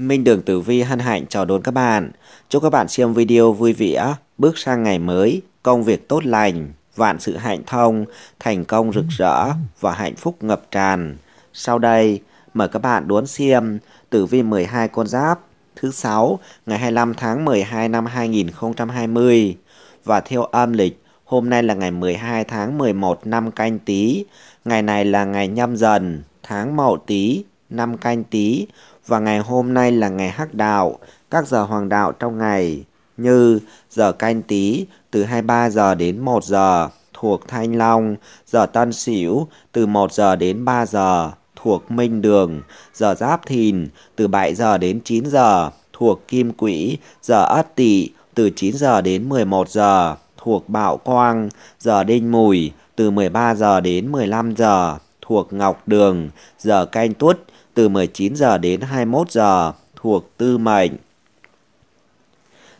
Minh Đường Tử Vi hân hạnh chào đón các bạn. Chúc các bạn xem video vui vẻ, bước sang ngày mới, công việc tốt lành, vạn sự hạnh thông, thành công rực rỡ và hạnh phúc ngập tràn. Sau đây, mời các bạn đón xem Tử Vi 12 con giáp thứ 6 ngày 25 tháng 12 năm 2020 và theo âm lịch Hôm nay là ngày 12 tháng 11 năm canh tí, ngày này là ngày nhâm dần, tháng mậu tí, năm canh tí và ngày hôm nay là ngày hắc đạo, các giờ hoàng đạo trong ngày như giờ canh tí từ 23 giờ đến 1 giờ thuộc Thanh Long, giờ Tân Sửu từ 1 giờ đến 3 giờ thuộc Minh Đường, giờ Giáp Thìn từ 7 giờ đến 9 giờ thuộc Kim Quỹ, giờ Ất Tỵ từ 9 giờ đến 11 giờ thuộc Bảo Quang, giờ Đinh Mùi từ 13 giờ đến 15 giờ thuộc Ngọc Đường, giờ Canh Tuất từ 19 giờ đến 21 giờ thuộc tư mệnh.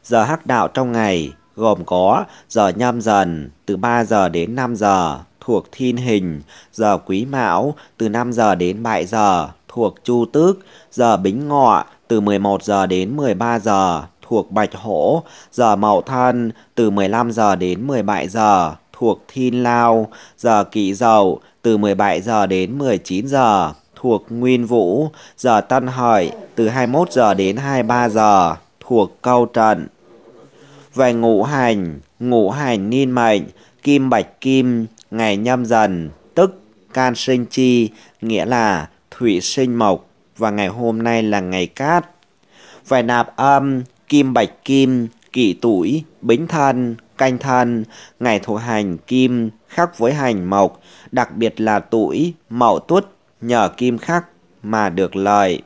Giờ hắc đạo trong ngày gồm có giờ nhâm dần từ 3 giờ đến 5 giờ thuộc thiên hình, giờ quý mão từ 5 giờ đến 7 giờ thuộc chu tước, giờ bính ngọ từ 11 giờ đến 13 giờ thuộc bạch hổ, giờ mậu thân từ 15 giờ đến 17 giờ thuộc thiên lao, giờ kỷ dậu từ 17 giờ đến 19 giờ thuộc Nguyên Vũ, giờ Tân Hợi từ 21 giờ đến 23 giờ thuộc Câu Trận. Về ngũ hành, ngũ hành niên mệnh, kim bạch kim, ngày nhâm dần, tức can sinh chi, nghĩa là thủy sinh mộc và ngày hôm nay là ngày cát. Về nạp âm, kim bạch kim, kỷ tuổi, bính thân, canh thân, ngày thuộc hành kim khác với hành mộc, đặc biệt là tuổi, mậu tuất nhờ kim khắc mà được lợi.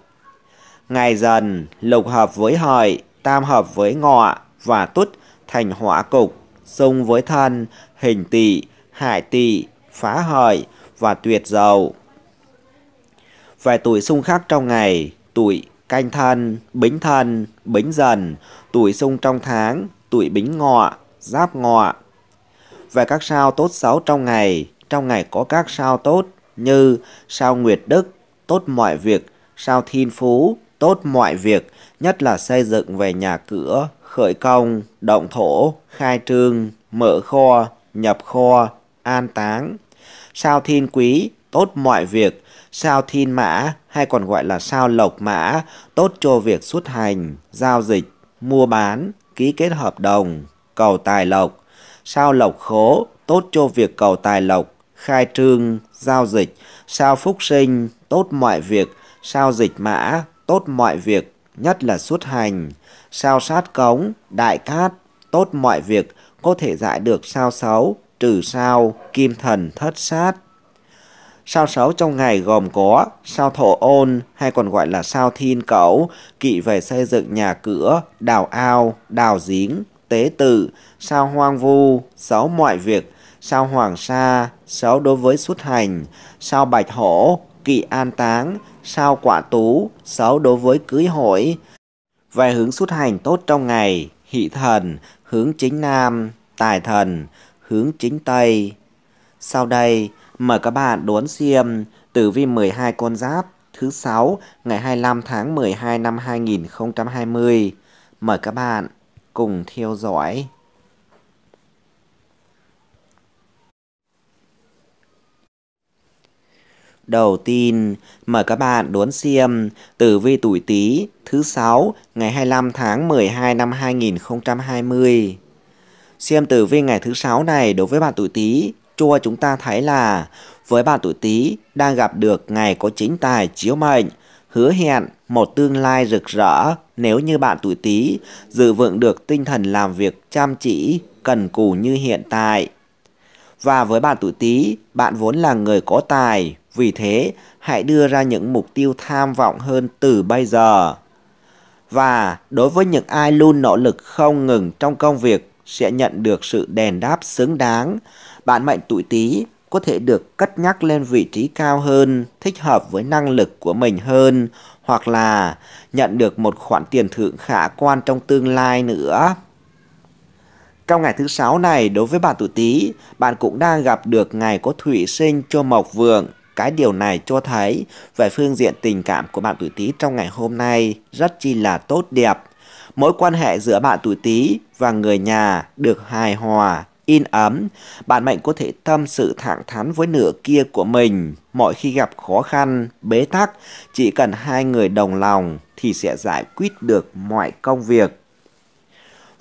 Ngày dần, lục hợp với hợi, tam hợp với ngọ và tút thành hỏa cục, xung với thân, hình tỵ, hại tỵ, phá hợi và tuyệt dầu. Về tuổi xung khắc trong ngày, tuổi canh thân, bính thân, bính dần, tuổi xung trong tháng, tuổi bính ngọ, giáp ngọ. Về các sao tốt xấu trong ngày, trong ngày có các sao tốt như sao nguyệt đức, tốt mọi việc, sao thiên phú, tốt mọi việc, nhất là xây dựng về nhà cửa, khởi công, động thổ, khai trương, mở kho, nhập kho, an táng. Sao thiên quý, tốt mọi việc, sao thiên mã hay còn gọi là sao lộc mã, tốt cho việc xuất hành, giao dịch, mua bán, ký kết hợp đồng, cầu tài lộc. Sao lộc khố, tốt cho việc cầu tài lộc, khai trương, giao dịch, sao phúc sinh, tốt mọi việc, sao dịch mã, tốt mọi việc, nhất là xuất hành, sao sát cống, đại cát, tốt mọi việc, có thể giải được sao xấu, trừ sao, kim thần thất sát. Sao xấu trong ngày gồm có sao thổ ôn hay còn gọi là sao thiên cẩu, kỵ về xây dựng nhà cửa, đào ao, đào giếng, tế tự, sao hoang vu, xấu mọi việc, sao Hoàng Sa, xéo đối với xuất hành, sao Bạch Hổ, kỵ an táng, sao Quả Tú, xéo đối với cưới hỏi. Về hướng xuất hành tốt trong ngày, hỷ thần, hướng chính nam, tài thần, hướng chính tây. Sau đây, mời các bạn đón xem tử vi 12 con giáp thứ 6 ngày 25 tháng 12 năm 2020. Mời các bạn cùng theo dõi. Đầu tiên, mời các bạn đốn xem tử vi tuổi Tý thứ 6 ngày 25 tháng 12 năm 2020. xem tử vi ngày thứ 6 này đối với bạn tuổi Tý, chua chúng ta thấy là với bạn tuổi Tý đang gặp được ngày có chính tài chiếu mệnh, hứa hẹn một tương lai rực rỡ nếu như bạn tuổi Tý dự vựng được tinh thần làm việc chăm chỉ, cần cù như hiện tại. Và với bạn tuổi Tý, bạn vốn là người có tài, vì thế, hãy đưa ra những mục tiêu tham vọng hơn từ bây giờ. Và đối với những ai luôn nỗ lực không ngừng trong công việc sẽ nhận được sự đền đáp xứng đáng. Bạn mệnh tuổi Tý có thể được cất nhắc lên vị trí cao hơn, thích hợp với năng lực của mình hơn, hoặc là nhận được một khoản tiền thưởng khả quan trong tương lai nữa. Trong ngày thứ sáu này, đối với bạn tuổi Tý, bạn cũng đang gặp được ngày có thủy sinh cho Mộc Vượng, cái điều này cho thấy về phương diện tình cảm của bạn tuổi Tý trong ngày hôm nay rất chi là tốt đẹp. Mối quan hệ giữa bạn tuổi Tý và người nhà được hài hòa, in ấm, bạn mệnh có thể tâm sự thẳng thắn với nửa kia của mình. Mọi khi gặp khó khăn, bế tắc, chỉ cần hai người đồng lòng thì sẽ giải quyết được mọi công việc.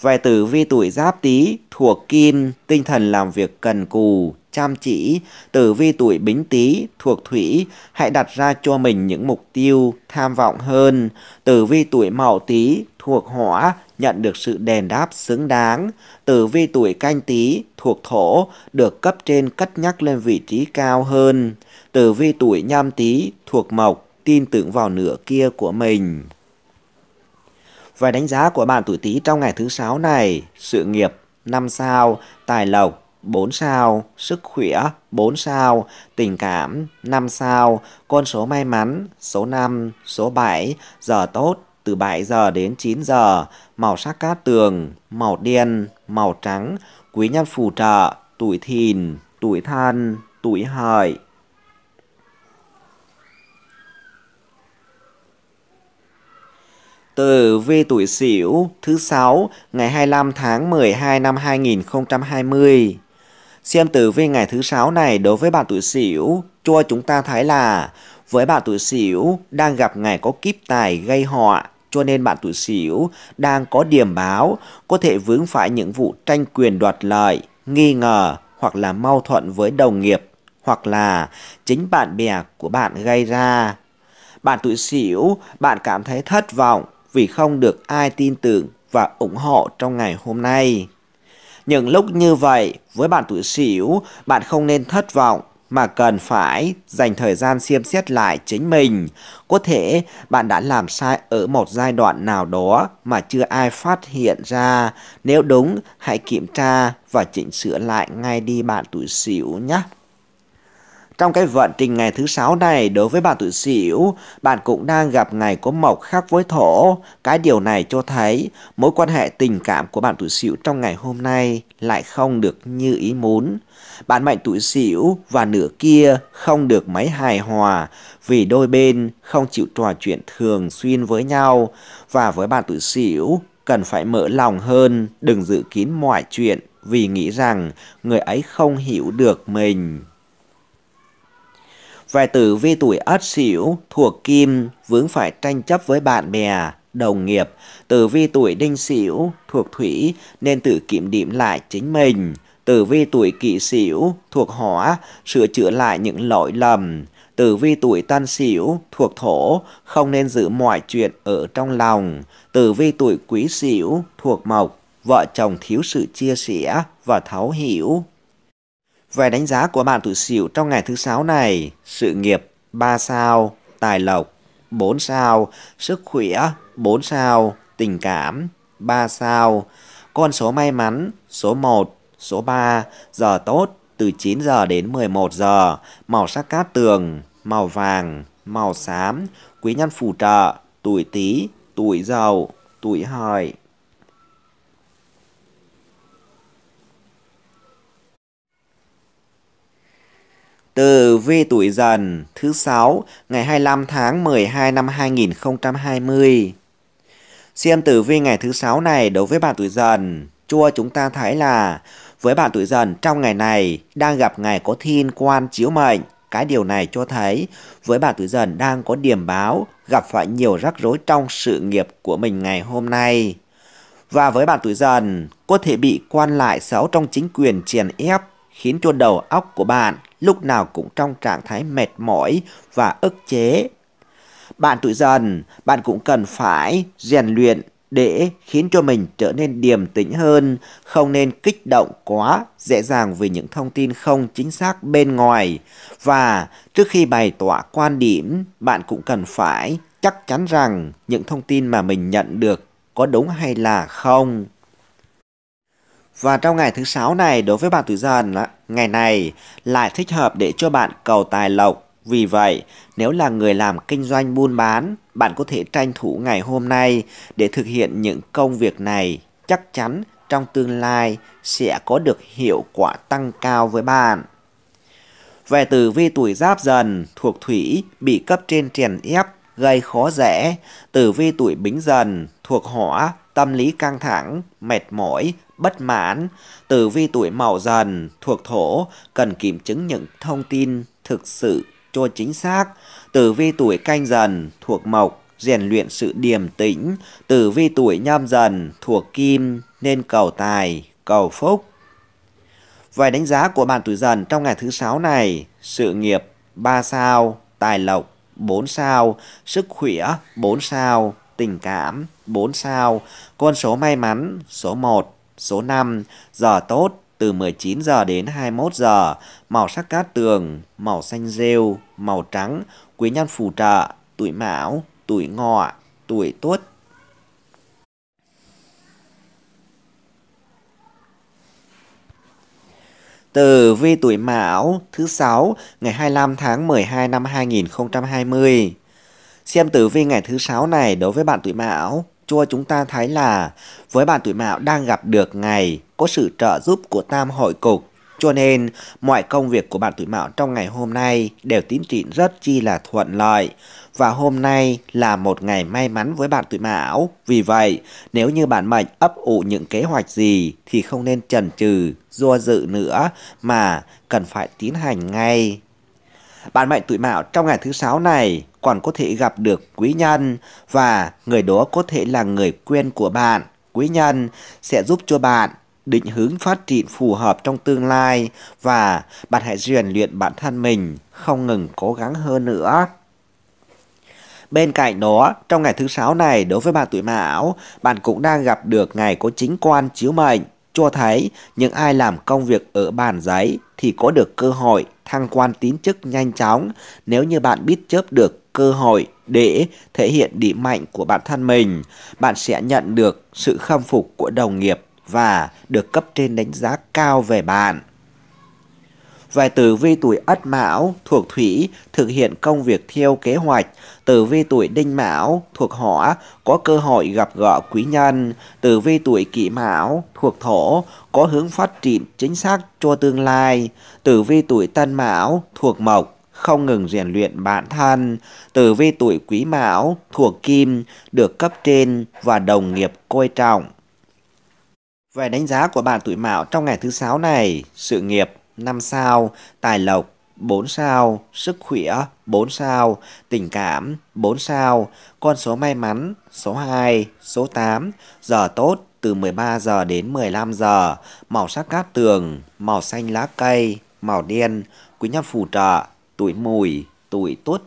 Về tử vi tuổi giáp tý thuộc kim, tinh thần làm việc cần cù, chăm chỉ, tử vi tuổi bính tý thuộc thủy, hãy đặt ra cho mình những mục tiêu tham vọng hơn. Tử vi tuổi mậu tý thuộc hỏa, nhận được sự đền đáp xứng đáng. Tử vi tuổi canh tý thuộc thổ, được cấp trên cất nhắc lên vị trí cao hơn. Tử vi tuổi nhâm tý thuộc mộc, tin tưởng vào nửa kia của mình. Và đánh giá của bạn tuổi tý trong ngày thứ sáu này, sự nghiệp năm sao, tài lộc 4 sao, sức khỏe 4 sao, tình cảm 5 sao, con số may mắn số 5, số 7, giờ tốt từ 7 giờ đến 9 giờ, màu sắc cát tường, màu đen, màu trắng, quý nhân phù trợ, tuổi thìn, tuổi thân, tuổi hợi. từ vi tuổi Sửu thứ 6 ngày 25 tháng 12 năm 2020. Xem tử vi ngày thứ sáu này đối với bạn tuổi Sửu, cho chúng ta thấy là với bạn tuổi Sửu đang gặp ngày có kiếp tài gây họa, cho nên bạn tuổi Sửu đang có điểm báo có thể vướng phải những vụ tranh quyền đoạt lợi, nghi ngờ hoặc là mâu thuẫn với đồng nghiệp hoặc là chính bạn bè của bạn gây ra. Bạn tuổi Sửu, bạn cảm thấy thất vọng vì không được ai tin tưởng và ủng hộ trong ngày hôm nay. Những lúc như vậy, với bạn tuổi sửu, bạn không nên thất vọng mà cần phải dành thời gian xem xét lại chính mình. Có thể bạn đã làm sai ở một giai đoạn nào đó mà chưa ai phát hiện ra. Nếu đúng, hãy kiểm tra và chỉnh sửa lại ngay đi bạn tuổi sửu nhé. Trong cái vận trình ngày thứ sáu này đối với bạn tuổi Sửu, bạn cũng đang gặp ngày có mộc khác với thổ. Cái điều này cho thấy mối quan hệ tình cảm của bạn tuổi Sửu trong ngày hôm nay lại không được như ý muốn. Bạn mệnh tuổi Sửu và nửa kia không được mấy hài hòa vì đôi bên không chịu trò chuyện thường xuyên với nhau và với bạn tuổi Sửu cần phải mở lòng hơn, đừng giữ kín mọi chuyện vì nghĩ rằng người ấy không hiểu được mình. Vài tử vi tuổi ất sửu thuộc kim vướng phải tranh chấp với bạn bè, đồng nghiệp. Tử vi tuổi đinh sửu thuộc thủy nên tự kiểm điểm lại chính mình. Tử vi tuổi kỷ sửu thuộc hỏa sửa chữa lại những lỗi lầm. Tử vi tuổi tân sửu thuộc thổ không nên giữ mọi chuyện ở trong lòng. Tử vi tuổi quý sửu thuộc mộc vợ chồng thiếu sự chia sẻ và thấu hiểu về đánh giá của bạn tuổi Sửu trong ngày thứ sáu này, sự nghiệp 3 sao, tài lộc 4 sao, sức khỏe 4 sao, tình cảm 3 sao. Con số may mắn số 1, số 3, giờ tốt từ 9 giờ đến 11 giờ, màu sắc cát tường, màu vàng, màu xám, quý nhân phù trợ, tuổi Tý, tuổi Dậu, tuổi Hợi. Tử vi tuổi dần thứ 6 ngày 25 tháng 12 năm 2020. Xem tử vi ngày thứ 6 này đối với bạn tuổi dần, chua chúng ta thấy là với bạn tuổi dần trong ngày này đang gặp ngày có thiên quan chiếu mệnh. Cái điều này cho thấy với bạn tuổi dần đang có điểm báo gặp phải nhiều rắc rối trong sự nghiệp của mình ngày hôm nay. Và với bạn tuổi dần có thể bị quan lại xấu trong chính quyền chèn ép khiến cho đầu óc của bạn lúc nào cũng trong trạng thái mệt mỏi và ức chế. Bạn tuổi dần, bạn cũng cần phải rèn luyện để khiến cho mình trở nên điềm tĩnh hơn, không nên kích động quá dễ dàng vì những thông tin không chính xác bên ngoài. Và trước khi bày tỏ quan điểm, bạn cũng cần phải chắc chắn rằng những thông tin mà mình nhận được có đúng hay là không. Và trong ngày thứ sáu này đối với bạn tuổi dần, ngày này lại thích hợp để cho bạn cầu tài lộc. Vì vậy, nếu là người làm kinh doanh buôn bán, bạn có thể tranh thủ ngày hôm nay để thực hiện những công việc này. Chắc chắn trong tương lai sẽ có được hiệu quả tăng cao với bạn. Về tử vi tuổi giáp dần thuộc thủy bị cấp trên triền ép gây khó dễ. Tử vi tuổi bính dần thuộc hỏa tâm lý căng thẳng, mệt mỏi, bất mãn, tử vi tuổi mậu dần, thuộc thổ, cần kiểm chứng những thông tin thực sự cho chính xác. Tử vi tuổi canh dần, thuộc mộc, rèn luyện sự điềm tĩnh. Tử vi tuổi nhâm dần, thuộc kim, nên cầu tài, cầu phúc. Vài đánh giá của bạn tuổi dần trong ngày thứ sáu này, sự nghiệp 3 sao, tài lộc 4 sao, sức khỏe 4 sao, tình cảm 4 sao, con số may mắn số 1, số 5, giờ tốt từ 19 giờ đến 21 giờ, màu sắc cát tường, màu xanh rêu, màu trắng, quý nhân phù trợ, tuổi mão, tuổi ngọ, tuổi tuất. từ vi tuổi Mão thứ sáu ngày 25 tháng 12 năm 2020. Xem tử vi ngày thứ sáu này đối với bạn tuổi Mão, chua chúng ta thấy là với bạn tuổi Mão đang gặp được ngày có sự trợ giúp của tam hội cục. Cho nên, mọi công việc của bạn tuổi Mão trong ngày hôm nay đều tiến triển rất chi là thuận lợi. Và hôm nay là một ngày may mắn với bạn tuổi Mão. Vì vậy, nếu như bạn mệnh ấp ủ những kế hoạch gì thì không nên chần chừ, do dự nữa mà cần phải tiến hành ngay. Bạn mệnh tuổi Mão trong ngày thứ sáu này còn có thể gặp được quý nhân và người đó có thể là người quen của bạn. Quý nhân sẽ giúp cho bạn định hướng phát triển phù hợp trong tương lai và bạn hãy rèn luyện bản thân mình không ngừng cố gắng hơn nữa. Bên cạnh đó, trong ngày thứ sáu này đối với bạn tuổi Mão, bạn cũng đang gặp được ngày có chính quan chiếu mệnh, cho thấy những ai làm công việc ở bàn giấy thì có được cơ hội thăng quan tín chức nhanh chóng nếu như bạn biết chớp được cơ hội để thể hiện điểm mạnh của bản thân mình, bạn sẽ nhận được sự khâm phục của đồng nghiệp và được cấp trên đánh giá cao về bạn. Vài tử vi tuổi Ất Mão thuộc Thủy thực hiện công việc theo kế hoạch. Tử vi tuổi Đinh Mão thuộc Hỏa có cơ hội gặp gỡ quý nhân. Tử vi tuổi Kỷ Mão thuộc Thổ có hướng phát triển chính xác cho tương lai. Tử vi tuổi Tân Mão thuộc Mộc không ngừng rèn luyện bản thân, từ vi tuổi quý mão, thuộc kim, được cấp trên và đồng nghiệp coi trọng. Về đánh giá của bạn tuổi mão trong ngày thứ sáu này, sự nghiệp 5 sao, tài lộc 4 sao, sức khỏe 4 sao, tình cảm 4 sao, con số may mắn số 2, số 8, giờ tốt từ 13 giờ đến 15 giờ, màu sắc cát tường, màu xanh lá cây, màu đen, quý nhân phù trợ tuổi mùi, tuổi tuất,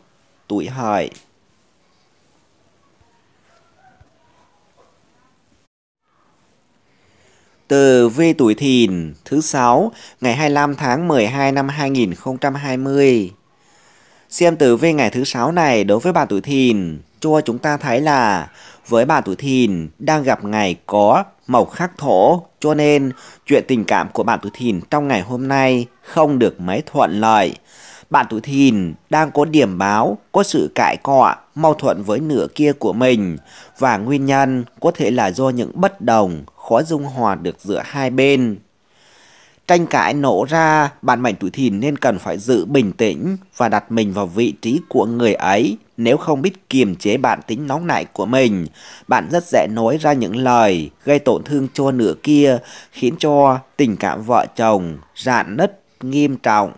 tuổi hợi. Từ về tuổi thìn thứ 6 ngày 25 tháng 12 năm 2020. Xem từ vi ngày thứ 6 này đối với bà tuổi thìn, cho chúng ta thấy là với bà tuổi thìn đang gặp ngày có mộc khắc thổ, cho nên chuyện tình cảm của bạn tuổi thìn trong ngày hôm nay không được mấy thuận lợi bạn tuổi thìn đang có điểm báo, có sự cãi cọ, mâu thuẫn với nửa kia của mình và nguyên nhân có thể là do những bất đồng, khó dung hòa được giữa hai bên. Tranh cãi nổ ra, bạn mệnh tuổi thìn nên cần phải giữ bình tĩnh và đặt mình vào vị trí của người ấy. Nếu không biết kiềm chế bản tính nóng nảy của mình, bạn rất dễ nói ra những lời gây tổn thương cho nửa kia, khiến cho tình cảm vợ chồng rạn nứt nghiêm trọng.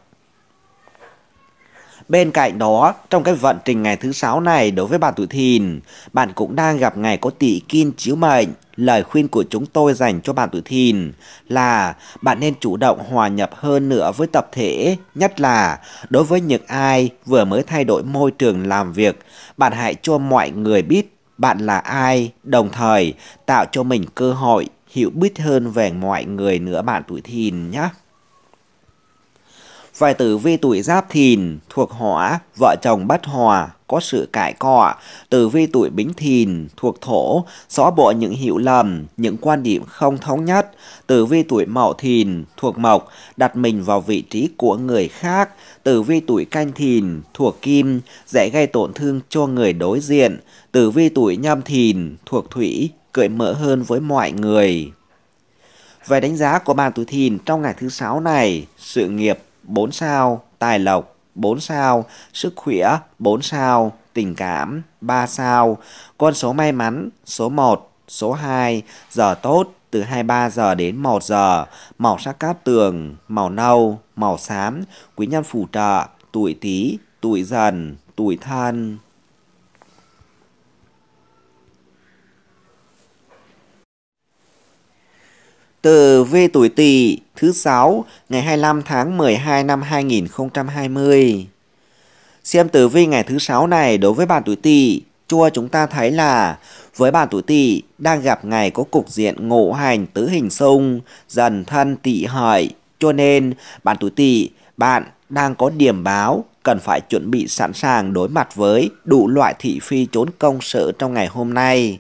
Bên cạnh đó, trong cái vận trình ngày thứ sáu này đối với bạn tuổi thìn, bạn cũng đang gặp ngày có tỷ kim chiếu mệnh. Lời khuyên của chúng tôi dành cho bạn tuổi thìn là bạn nên chủ động hòa nhập hơn nữa với tập thể, nhất là đối với những ai vừa mới thay đổi môi trường làm việc, bạn hãy cho mọi người biết bạn là ai, đồng thời tạo cho mình cơ hội hiểu biết hơn về mọi người nữa bạn tuổi thìn nhé. Vài tử vi tuổi giáp thìn thuộc hỏa, vợ chồng bất hòa, có sự cãi cọ. Tử vi tuổi bính thìn thuộc thổ, xóa bỏ những hiểu lầm, những quan điểm không thống nhất. Tử vi tuổi mậu thìn thuộc mộc, đặt mình vào vị trí của người khác. Tử vi tuổi canh thìn thuộc kim, dễ gây tổn thương cho người đối diện. Tử vi tuổi nhâm thìn thuộc thủy, cởi mở hơn với mọi người. Về đánh giá của bạn tuổi thìn trong ngày thứ sáu này, sự nghiệp 4 sao, tài lộc 4 sao, sức khỏe 4 sao, tình cảm 3 sao, con số may mắn số 1, số 2, giờ tốt từ 23 giờ đến 1 giờ, màu sắc cát tường, màu nâu, màu xám, quý nhân phù trợ, tuổi Tý, tuổi Dần, tuổi Thân. Tử vi tuổi Tỵ thứ 6 ngày 25 tháng 12 năm 2020. Xem tử vi ngày thứ 6 này đối với bạn tuổi Tỵ, cho chúng ta thấy là với bạn tuổi Tỵ đang gặp ngày có cục diện ngộ hành tứ hình xung, dần thân Tỵ hợi, cho nên bạn tuổi Tỵ, bạn đang có điểm báo cần phải chuẩn bị sẵn sàng đối mặt với đủ loại thị phi trốn công sở trong ngày hôm nay.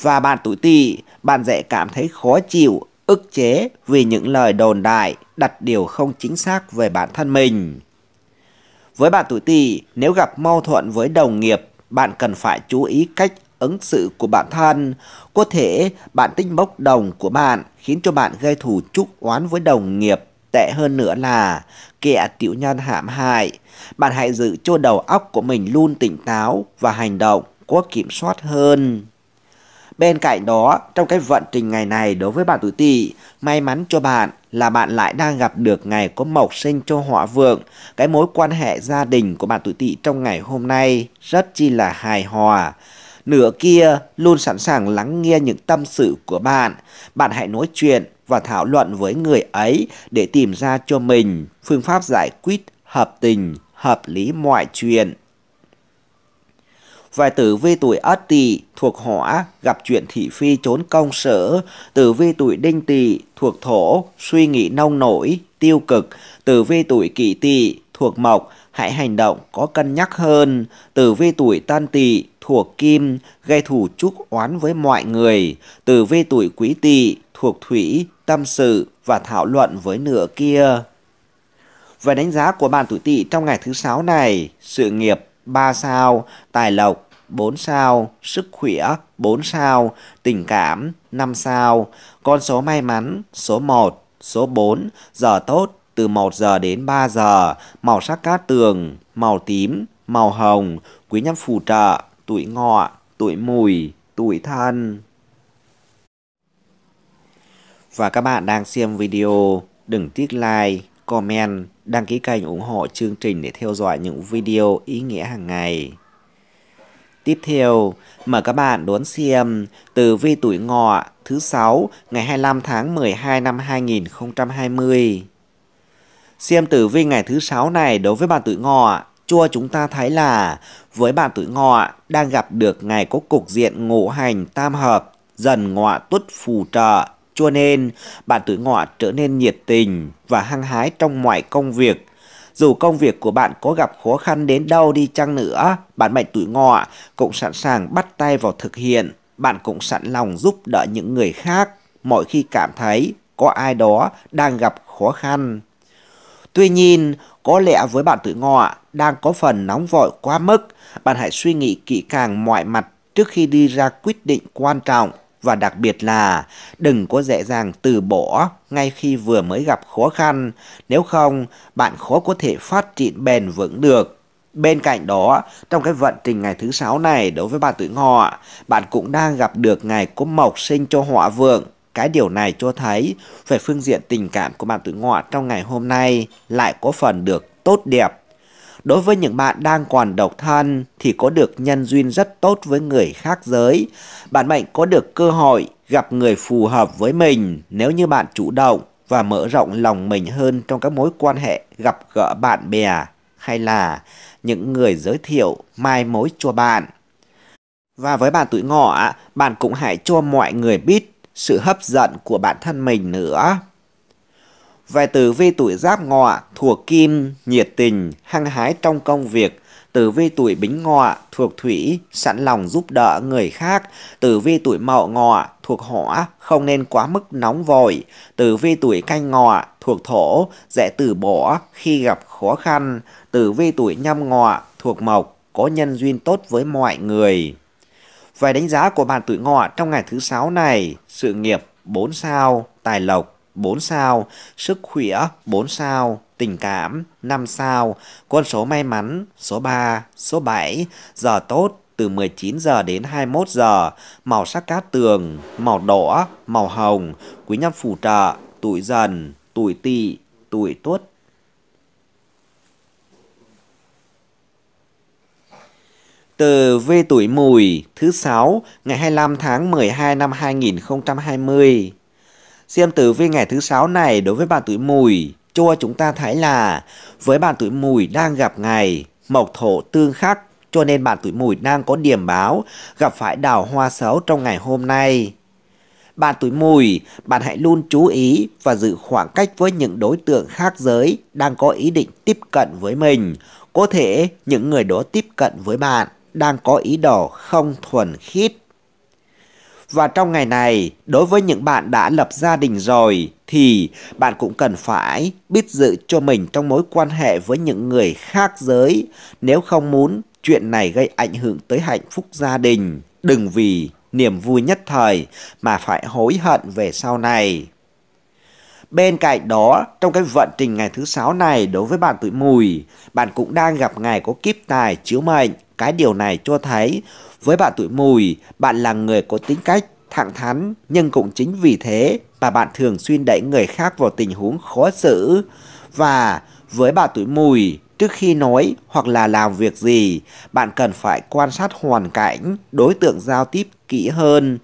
Và bạn tuổi tỵ, bạn dễ cảm thấy khó chịu ức chế vì những lời đồn đại đặt điều không chính xác về bản thân mình. Với bạn tuổi tỵ, nếu gặp mâu thuẫn với đồng nghiệp, bạn cần phải chú ý cách ứng xử của bản thân. Có thể bạn tính bốc đồng của bạn khiến cho bạn gây thù chuốc oán với đồng nghiệp. Tệ hơn nữa là kẻ tiểu nhân hãm hại. Bạn hãy giữ cho đầu óc của mình luôn tỉnh táo và hành động có kiểm soát hơn. Bên cạnh đó, trong cái vận trình ngày này đối với bạn tuổi tỵ, may mắn cho bạn là bạn lại đang gặp được ngày có mộc sinh cho họa vượng. Cái mối quan hệ gia đình của bạn tuổi tỵ trong ngày hôm nay rất chi là hài hòa. Nửa kia luôn sẵn sàng lắng nghe những tâm sự của bạn. Bạn hãy nói chuyện và thảo luận với người ấy để tìm ra cho mình phương pháp giải quyết hợp tình, hợp lý mọi chuyện. Vài tử vi tuổi Ất Tỵ thuộc Hỏa gặp chuyện thị phi trốn công sở, tử vi tuổi Đinh Tỵ thuộc Thổ suy nghĩ nông nổi, tiêu cực, tử vi tuổi Kỷ Tỵ thuộc Mộc hãy hành động có cân nhắc hơn, tử vi tuổi Tan Tỵ thuộc Kim gây thù chúc oán với mọi người, tử vi tuổi Quý Tỵ thuộc Thủy tâm sự và thảo luận với nửa kia. Về đánh giá của bạn tuổi Tỵ trong ngày thứ sáu này, sự nghiệp 3 sao, tài lộc 4 sao, sức khỏe 4 sao, tình cảm 5 sao, con số may mắn số 1, số 4, giờ tốt từ 1 giờ đến 3 giờ, màu sắc cát tường, màu tím, màu hồng, quý nhân phù trợ, tuổi ngọ, tuổi mùi, tuổi thân. Và các bạn đang xem video, đừng tiếc like, comment, đăng ký kênh ủng hộ chương trình để theo dõi những video ý nghĩa hàng ngày. Tiếp theo, mời các bạn đón xem từ vi tuổi ngọ thứ 6 ngày 25 tháng 12 năm 2020. Xem tử vi ngày thứ 6 này đối với bạn tuổi ngọ chua chúng ta thấy là với bạn tuổi ngọ đang gặp được ngày có cục diện ngũ hành tam hợp dần ngọ tuất phù trợ cho nên bạn tuổi ngọ trở nên nhiệt tình và hăng hái trong mọi công việc dù công việc của bạn có gặp khó khăn đến đâu đi chăng nữa, bạn mệnh tuổi ngọ cũng sẵn sàng bắt tay vào thực hiện. Bạn cũng sẵn lòng giúp đỡ những người khác mỗi khi cảm thấy có ai đó đang gặp khó khăn. Tuy nhiên, có lẽ với bạn tuổi ngọ đang có phần nóng vội quá mức, bạn hãy suy nghĩ kỹ càng mọi mặt trước khi đi ra quyết định quan trọng và đặc biệt là đừng có dễ dàng từ bỏ ngay khi vừa mới gặp khó khăn, nếu không bạn khó có thể phát triển bền vững được. Bên cạnh đó, trong cái vận trình ngày thứ sáu này đối với bạn tuổi ngọ, bạn cũng đang gặp được ngày có mộc sinh cho họa vượng. Cái điều này cho thấy về phương diện tình cảm của bạn tuổi ngọ trong ngày hôm nay lại có phần được tốt đẹp Đối với những bạn đang còn độc thân thì có được nhân duyên rất tốt với người khác giới. Bạn mệnh có được cơ hội gặp người phù hợp với mình nếu như bạn chủ động và mở rộng lòng mình hơn trong các mối quan hệ gặp gỡ bạn bè hay là những người giới thiệu mai mối cho bạn. Và với bạn tuổi ngọ, bạn cũng hãy cho mọi người biết sự hấp dẫn của bản thân mình nữa. Vài tử vi tuổi giáp ngọ thuộc kim, nhiệt tình, hăng hái trong công việc. Tử vi tuổi bính ngọ thuộc thủy, sẵn lòng giúp đỡ người khác. Tử vi tuổi mậu ngọ thuộc hỏa, không nên quá mức nóng vội. Tử vi tuổi canh ngọ thuộc thổ, dễ từ bỏ khi gặp khó khăn. Tử vi tuổi nhâm ngọ thuộc mộc, có nhân duyên tốt với mọi người. Vài đánh giá của bạn tuổi ngọ trong ngày thứ sáu này, sự nghiệp 4 sao, tài lộc 4 sao, sức khỏe 4 sao, tình cảm 5 sao, con số may mắn số 3, số 7, giờ tốt từ 19 giờ đến 21 giờ, màu sắc cát tường, màu đỏ, màu hồng, quý nhân phù trợ, tuổi dần, tuổi tỵ, tuổi tuất. Từ V tuổi mùi thứ 6 ngày 25 tháng 12 năm 2020 Xem tử vi ngày thứ sáu này đối với bạn tuổi mùi, cho chúng ta thấy là với bạn tuổi mùi đang gặp ngày mộc thổ tương khắc cho nên bạn tuổi mùi đang có điểm báo gặp phải đào hoa xấu trong ngày hôm nay. Bạn tuổi mùi, bạn hãy luôn chú ý và giữ khoảng cách với những đối tượng khác giới đang có ý định tiếp cận với mình. Có thể những người đó tiếp cận với bạn đang có ý đồ không thuần khiết. Và trong ngày này, đối với những bạn đã lập gia đình rồi thì bạn cũng cần phải biết giữ cho mình trong mối quan hệ với những người khác giới nếu không muốn chuyện này gây ảnh hưởng tới hạnh phúc gia đình. Đừng vì niềm vui nhất thời mà phải hối hận về sau này. Bên cạnh đó, trong cái vận trình ngày thứ sáu này đối với bạn tuổi mùi, bạn cũng đang gặp ngày có kiếp tài chiếu mệnh. Cái điều này cho thấy với bạn tuổi mùi, bạn là người có tính cách thẳng thắn nhưng cũng chính vì thế mà bạn thường xuyên đẩy người khác vào tình huống khó xử. Và với bạn tuổi mùi, trước khi nói hoặc là làm việc gì, bạn cần phải quan sát hoàn cảnh, đối tượng giao tiếp kỹ hơn.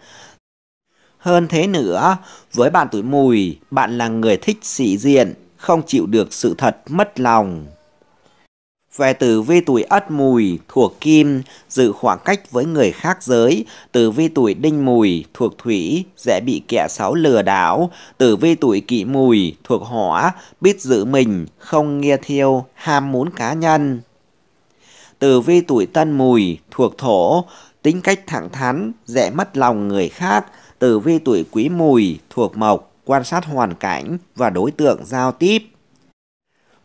Hơn thế nữa, với bạn tuổi mùi, bạn là người thích sĩ diện, không chịu được sự thật mất lòng. Về tử vi tuổi ất mùi thuộc kim, giữ khoảng cách với người khác giới. Tử vi tuổi đinh mùi thuộc thủy, dễ bị kẻ xấu lừa đảo. Tử vi tuổi kỵ mùi thuộc hỏa, biết giữ mình, không nghe thiêu, ham muốn cá nhân. Tử vi tuổi tân mùi thuộc thổ, tính cách thẳng thắn, dễ mất lòng người khác, tử vi tuổi quý mùi, thuộc mộc, quan sát hoàn cảnh và đối tượng giao tiếp.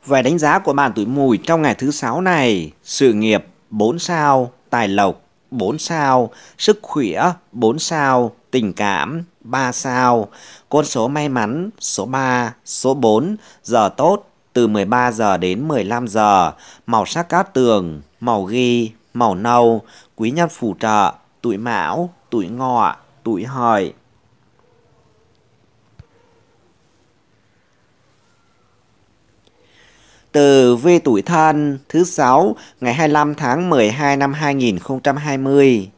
Về đánh giá của bạn tuổi mùi trong ngày thứ sáu này, sự nghiệp 4 sao, tài lộc 4 sao, sức khỏe 4 sao, tình cảm 3 sao, con số may mắn số 3, số 4, giờ tốt từ 13 giờ đến 15 giờ, màu sắc cát tường, màu ghi, màu nâu, quý nhân phù trợ, tuổi mão, tuổi ngọ, tuổi hợi. Từ vi tuổi thân thứ 6 ngày 25 tháng 12 năm 2020.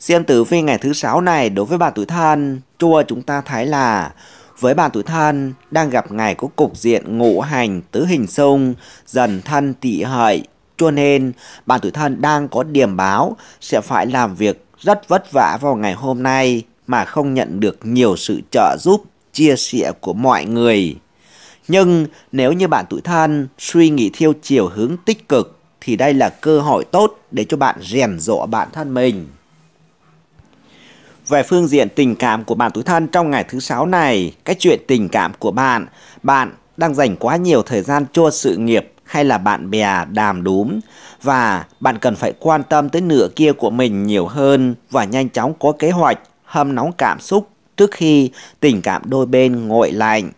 Xem tử vi ngày thứ 6 này đối với bạn tuổi thân, chua chúng ta thấy là với bạn tuổi thân đang gặp ngày có cục diện ngũ hành tứ hình xung dần thân tỵ hợi cho nên, bản tử thân đang có điểm báo sẽ phải làm việc rất vất vả vào ngày hôm nay mà không nhận được nhiều sự trợ giúp, chia sẻ của mọi người. Nhưng nếu như bạn tuổi thân suy nghĩ theo chiều hướng tích cực thì đây là cơ hội tốt để cho bạn rèn rộ bản thân mình. Về phương diện tình cảm của bạn tuổi thân trong ngày thứ sáu này, cái chuyện tình cảm của bạn, bạn đang dành quá nhiều thời gian cho sự nghiệp hay là bạn bè đàm đúm và bạn cần phải quan tâm tới nửa kia của mình nhiều hơn và nhanh chóng có kế hoạch hâm nóng cảm xúc trước khi tình cảm đôi bên nguội lạnh.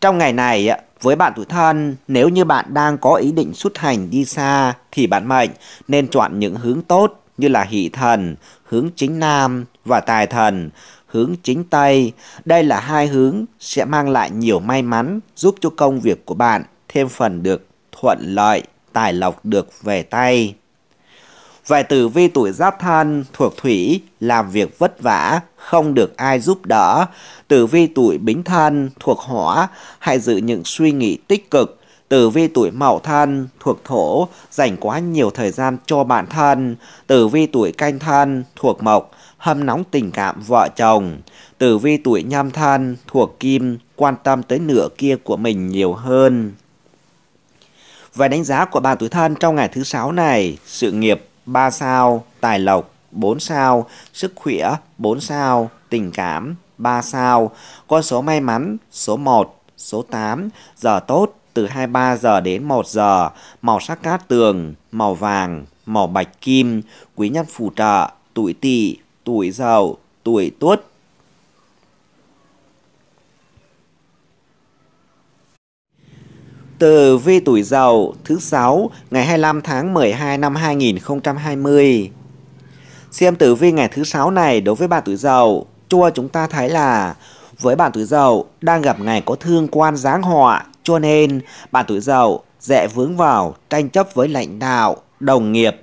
Trong ngày này, với bạn tuổi thân, nếu như bạn đang có ý định xuất hành đi xa thì bạn mệnh nên chọn những hướng tốt như là hỷ thần, hướng chính nam và tài thần, hướng chính tây. Đây là hai hướng sẽ mang lại nhiều may mắn giúp cho công việc của bạn thêm phần được thuận lợi, tài lộc được về tay. Về tử vi tuổi giáp thân thuộc thủy, làm việc vất vả, không được ai giúp đỡ. Tử vi tuổi bính thân thuộc hỏa, hãy giữ những suy nghĩ tích cực. Tử vi tuổi mậu thân thuộc thổ, dành quá nhiều thời gian cho bản thân. Tử vi tuổi canh thân thuộc mộc, hâm nóng tình cảm vợ chồng. Tử vi tuổi nhâm thân thuộc kim, quan tâm tới nửa kia của mình nhiều hơn. Và đánh giá của bà tuổi thân trong ngày thứ sáu này, sự nghiệp 3 sao, tài lộc 4 sao, sức khỏe 4 sao, tình cảm 3 sao, con số may mắn số 1, số 8, giờ tốt từ 23 giờ đến 1 giờ, màu sắc cát tường, màu vàng, màu bạch kim, quý nhân phù trợ, tuổi tỵ, tuổi dậu, tuổi tuất, tờ vi tuổi Dậu thứ 6 ngày 25 tháng 12 năm 2020. Xem tử vi ngày thứ 6 này đối với bạn tuổi Dậu, cho chúng ta thấy là với bạn tuổi Dậu đang gặp ngày có thương quan giáng họa, cho nên bạn tuổi Dậu dễ vướng vào tranh chấp với lãnh đạo, đồng nghiệp.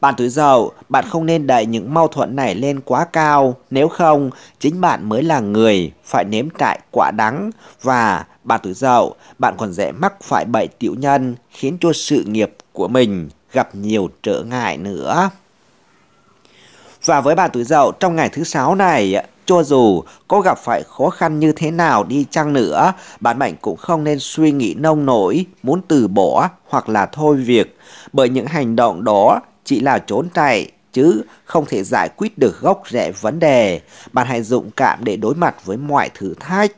Bạn tuổi Dậu, bạn không nên đẩy những mâu thuẫn này lên quá cao, nếu không chính bạn mới là người phải nếm trải quả đắng và bạn tuổi dậu, bạn còn dễ mắc phải bảy tiểu nhân khiến cho sự nghiệp của mình gặp nhiều trở ngại nữa. Và với bạn tuổi dậu trong ngày thứ sáu này, cho dù có gặp phải khó khăn như thế nào đi chăng nữa, bạn mệnh cũng không nên suy nghĩ nông nổi, muốn từ bỏ hoặc là thôi việc, bởi những hành động đó chỉ là trốn chạy chứ không thể giải quyết được gốc rễ vấn đề. Bạn hãy dũng cảm để đối mặt với mọi thử thách.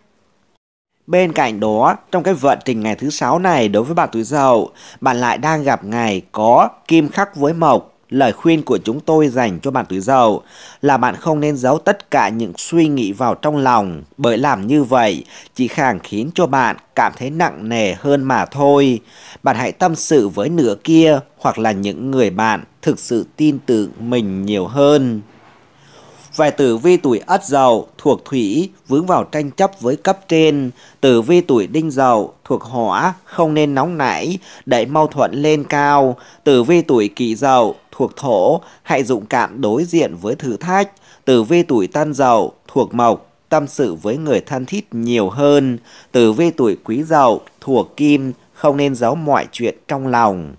Bên cạnh đó, trong cái vận trình ngày thứ sáu này đối với bạn tuổi dậu, bạn lại đang gặp ngày có kim khắc với mộc. Lời khuyên của chúng tôi dành cho bạn tuổi dậu là bạn không nên giấu tất cả những suy nghĩ vào trong lòng bởi làm như vậy chỉ càng khiến cho bạn cảm thấy nặng nề hơn mà thôi. Bạn hãy tâm sự với nửa kia hoặc là những người bạn thực sự tin tưởng mình nhiều hơn. Về tử vi tuổi ất dậu thuộc thủy vướng vào tranh chấp với cấp trên, tử vi tuổi đinh dậu thuộc hỏa không nên nóng nảy, đẩy mâu thuẫn lên cao, tử vi tuổi kỷ dậu thuộc thổ hãy dụng cảm đối diện với thử thách, tử vi tuổi tân dậu thuộc mộc tâm sự với người thân thiết nhiều hơn, tử vi tuổi quý dậu thuộc kim không nên giấu mọi chuyện trong lòng.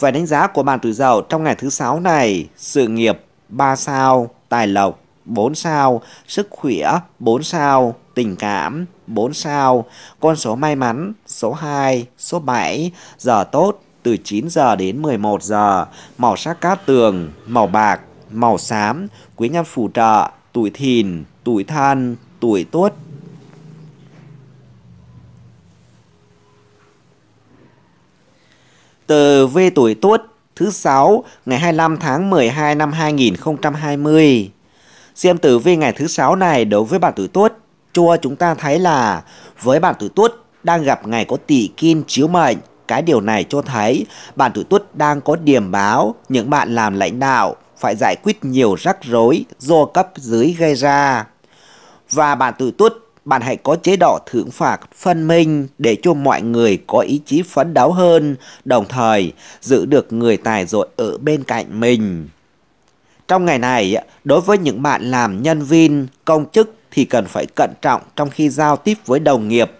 Về đánh giá của bạn tuổi dậu trong ngày thứ sáu này, sự nghiệp 3 sao, tài lộc 4 sao, sức khỏe 4 sao, tình cảm 4 sao, con số may mắn số 2, số 7, giờ tốt từ 9 giờ đến 11 giờ, màu sắc cát tường, màu bạc, màu xám, quý nhân phù trợ, tuổi thìn, tuổi thân, tuổi tuất, Từ V tuổi tuất thứ sáu ngày 25 tháng 12 năm 2020. Xem tử vi ngày thứ sáu này đối với bạn tuổi tuất, cho chúng ta thấy là với bạn tuổi tuất đang gặp ngày có tỷ kim chiếu mệnh, cái điều này cho thấy bạn tuổi tuất đang có điểm báo những bạn làm lãnh đạo phải giải quyết nhiều rắc rối do cấp dưới gây ra. Và bạn tuổi tuất bạn hãy có chế độ thưởng phạt phân minh để cho mọi người có ý chí phấn đấu hơn, đồng thời giữ được người tài giỏi ở bên cạnh mình. Trong ngày này, đối với những bạn làm nhân viên, công chức thì cần phải cẩn trọng trong khi giao tiếp với đồng nghiệp.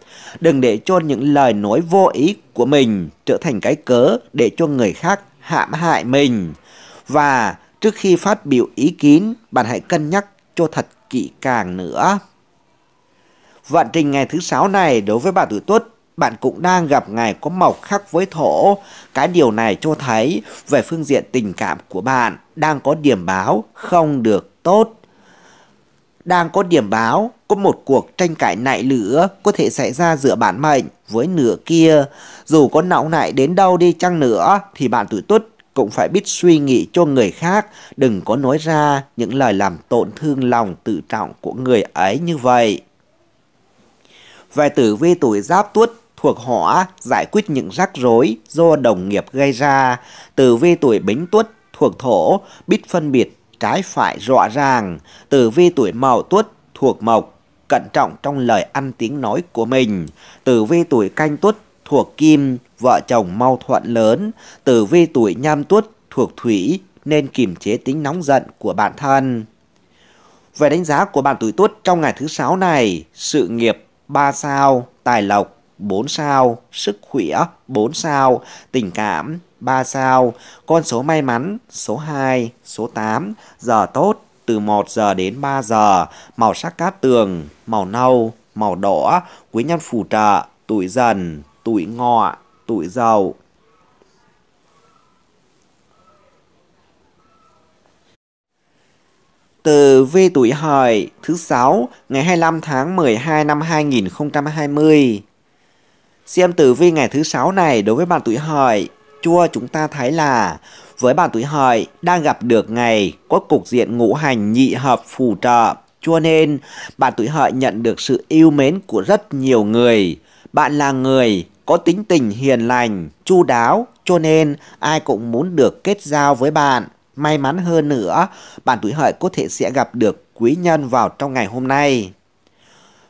Đừng để cho những lời nói vô ý của mình trở thành cái cớ để cho người khác hãm hại mình. Và trước khi phát biểu ý kiến, bạn hãy cân nhắc cho thật kỹ càng nữa. Vận trình ngày thứ sáu này đối với bạn tuổi tuất bạn cũng đang gặp ngày có mộc khắc với thổ. Cái điều này cho thấy về phương diện tình cảm của bạn đang có điểm báo không được tốt. Đang có điểm báo có một cuộc tranh cãi nại lửa có thể xảy ra giữa bản mệnh với nửa kia. Dù có nóng nại đến đâu đi chăng nữa thì bạn tuổi tuất cũng phải biết suy nghĩ cho người khác, đừng có nói ra những lời làm tổn thương lòng tự trọng của người ấy như vậy về tử vi tuổi giáp tuất thuộc hỏa giải quyết những rắc rối do đồng nghiệp gây ra. Tử vi tuổi bính tuất thuộc thổ biết phân biệt trái phải rõ ràng. Tử vi tuổi mậu tuất thuộc mộc cẩn trọng trong lời ăn tiếng nói của mình. Tử vi tuổi canh tuất thuộc kim vợ chồng mau thuận lớn. Tử vi tuổi nhâm tuất thuộc thủy nên kiềm chế tính nóng giận của bản thân. Về đánh giá của bạn tuổi tuất trong ngày thứ sáu này, sự nghiệp 3 sao, tài lộc 4 sao, sức khỏe 4 sao, tình cảm 3 sao, con số may mắn số 2, số 8, giờ tốt từ 1 giờ đến 3 giờ, màu sắc cát tường, màu nâu, màu đỏ, quý nhân phù trợ, tuổi dần, tuổi ngọ, tuổi dậu. Tờ V tuổi hợi thứ 6 ngày 25 tháng 12 năm 2020. Xem tử vi ngày thứ 6 này đối với bạn tuổi hợi, chua chúng ta thấy là với bạn tuổi hợi đang gặp được ngày có cục diện ngũ hành nhị hợp phù trợ, cho nên bạn tuổi hợi nhận được sự yêu mến của rất nhiều người. Bạn là người có tính tình hiền lành, chu đáo, cho nên ai cũng muốn được kết giao với bạn. May mắn hơn nữa, bạn tuổi hợi có thể sẽ gặp được quý nhân vào trong ngày hôm nay.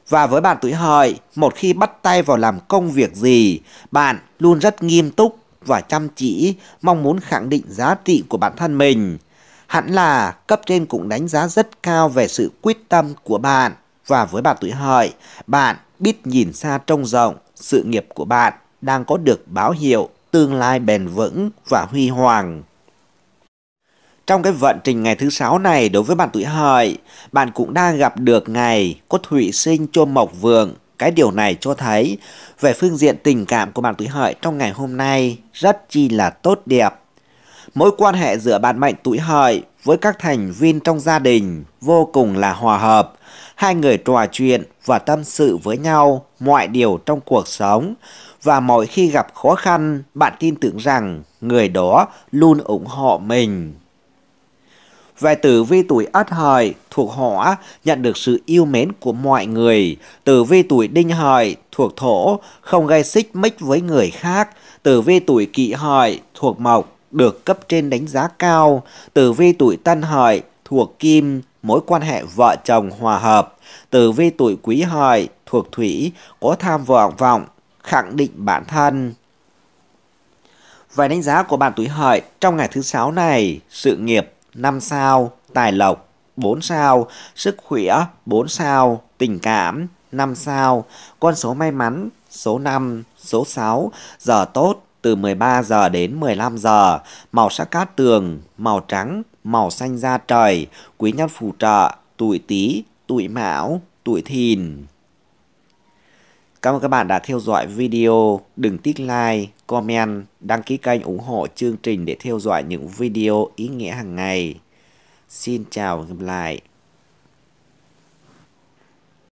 Và với bạn tuổi hợi, một khi bắt tay vào làm công việc gì, bạn luôn rất nghiêm túc và chăm chỉ, mong muốn khẳng định giá trị của bản thân mình. Hẳn là cấp trên cũng đánh giá rất cao về sự quyết tâm của bạn. Và với bạn tuổi hợi, bạn biết nhìn xa trông rộng, sự nghiệp của bạn đang có được báo hiệu tương lai bền vững và huy hoàng. Trong cái vận trình ngày thứ sáu này đối với bạn tuổi hợi, bạn cũng đang gặp được ngày có thủy sinh cho mộc vượng. Cái điều này cho thấy về phương diện tình cảm của bạn tuổi hợi trong ngày hôm nay rất chi là tốt đẹp. Mối quan hệ giữa bạn mệnh tuổi hợi với các thành viên trong gia đình vô cùng là hòa hợp. Hai người trò chuyện và tâm sự với nhau mọi điều trong cuộc sống và mỗi khi gặp khó khăn, bạn tin tưởng rằng người đó luôn ủng hộ mình. Về tử vi tuổi Ất Hợi thuộc Hỏa nhận được sự yêu mến của mọi người. Tử vi tuổi Đinh Hợi thuộc Thổ không gây xích mích với người khác. Tử vi tuổi Kỵ Hợi thuộc Mộc được cấp trên đánh giá cao. Tử vi tuổi Tân Hợi thuộc Kim mối quan hệ vợ chồng hòa hợp. Tử vi tuổi Quý Hợi thuộc Thủy có tham vọng vọng khẳng định bản thân. Vài đánh giá của bạn tuổi hợi trong ngày thứ sáu này, sự nghiệp 5 sao, tài lộc 4 sao, sức khỏe 4 sao, tình cảm 5 sao, con số may mắn số 5, số 6, giờ tốt từ 13 giờ đến 15 giờ, màu sắc cát tường, màu trắng, màu xanh da trời, quý nhân phù trợ, tuổi Tý, tuổi Mão, tuổi Thìn. Cảm ơn các bạn đã theo dõi video. Đừng tích like, comment, đăng ký kênh ủng hộ chương trình để theo dõi những video ý nghĩa hàng ngày. Xin chào và hẹn gặp lại.